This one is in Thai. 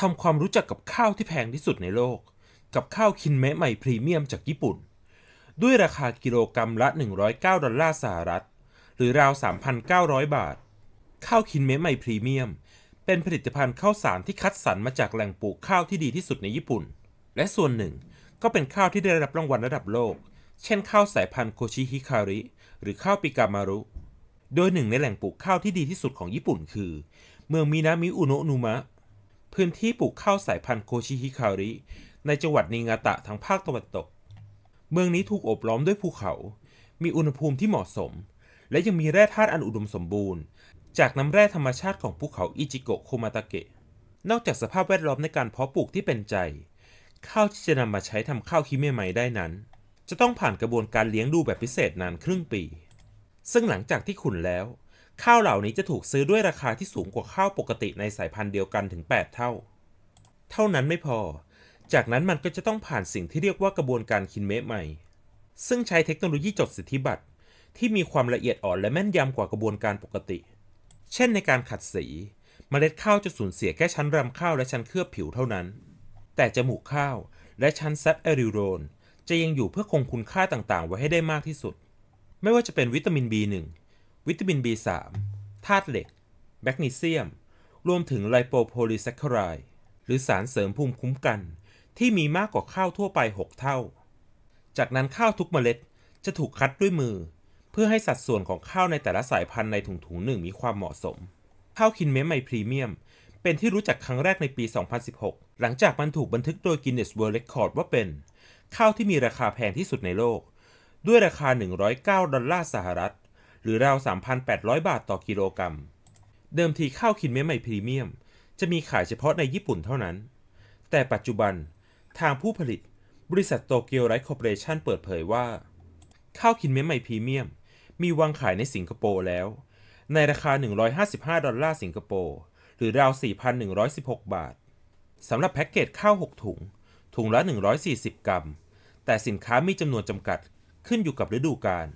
ทำความรู้จักกับข้าวที่แพงที่สุดในโลก กับข้าวคินเมะใหม่พรีเมียมจากญี่ปุ่น ด้วยราคากิโลกรรัมละ 109 ดอลลาร์สหรัฐ หรือราว 3,900 บาท ข้าวคินเมะใหม่พรีเมียม เป็นผลิตภัณฑ์ข้าวสารที่คัดสรรมาจากแหล่งปลูกข้าวที่ดีที่สุดในญี่ปุ่น และส่วนหนึ่ง ก็เป็นข้าวที่ได้รับรางวัลระดับโลก เช่นข้าวสายพันธุ์โคชิฮิคาริ หรือข้าวปิกามารุโดยหนึ่งในแหล่งปลูกข้าวที่ดีที่สุดของญี่ปุ่นคือเมืองมินามิอุโนะนุมะพื้นที่ปลูกข้าวสายพันธุ์โคชิฮิคาริ ในจังหวัดนิงาตะทางภาคตะวันตก เมืองนี้ถูกอบล้อมด้วยภูเขา มีอุณหภูมิที่เหมาะสม และยังมีแร่ธาตุอันอุดมสมบูรณ์ จากน้ำแร่ธรรมชาติของภูเขาอิจิโกะโคมาตะเกะ นอกจากสภาพแวดล้อมในการเพาะปลูกที่เป็นใจ ข้าวที่จะนำมาใช้ทำข้าวคิเมะไมได้นั้น จะต้องผ่านกระบวนการเลี้ยงดูแบบพิเศษนานครึ่งปี ซึ่งหลังจากที่ขุนแล้วข้าวเหล่านี้จะถูกซื้อด้วยราคาที่สูงกว่าข้าวปกติในสายพันธุ์เดียวกันถึง 8 เท่า เท่านั้นไม่พอ จากนั้นมันก็จะต้องผ่านสิ่งที่เรียกว่ากระบวนการคินเมะใหม่ ซึ่งใช้เทคโนโลยีจดสิทธิบัตร ที่มีความละเอียดอ่อนและแม่นยำกว่ากระบวนการปกติ เช่นในการขัดสี เมล็ดข้าวจะสูญเสียแค่ชั้นรำข้าวและชั้นเคลือบผิวเท่านั้น แต่จมูกข้าวและชั้นแซปเอริโรนจะยังอยู่เพื่อคงคุณค่าต่างๆ ไว้ให้ได้มากที่สุด ไม่ว่าจะเป็นวิตามิน B1 วิตามิน B3 ธาตุเหล็กแมกนีเซียม รวมถึงไลโปโพลีแซคคาราย หรือสารเสริมภูมิคุ้มกัน ที่มีมากกว่าข้าวทั่วไป 6 เท่า จากนั้นข้าวทุกเมล็ดจะถูกคัดด้วยมือ เพื่อให้สัดส่วนของข้าวในแต่ละสายพันธุ์ในถุงถุงหนึ่งมีความเหมาะสม ข้าวคินเมมไมพรีเมียม เป็นที่รู้จักครั้งแรกในปี 2016 หลังจากมันถูกบันทึกโดย Guinness World Record ว่าเป็น ข้าวที่มีราคาแพงที่สุดในโลก ด้วยราคา 109 ดอลลาร์สหรัฐหรือราว 3,800 บาทต่อกิโลกรัม เดิมทีข้าวคินเมะใหม่พรีเมียม จะมีขายเฉพาะในญี่ปุ่นเท่านั้น แต่ปัจจุบันทางผู้ผลิตบริษัทโตเกียวไรท์คอร์ปอเรชั่นเปิดเผยว่า ข้าวคินเมะใหม่พรีเมียม มีวางขายในสิงคโปร์แล้ว ในราคา 155 ดอลลาร์สิงคโปร์หรือราว 4,116 บาทสำหรับแพ็กเกจข้าว 6 ถุง ถุงละ 140 กรัม แต่สินค้ามีจำนวนจำกัดขึ้นอยู่กับฤดูกาล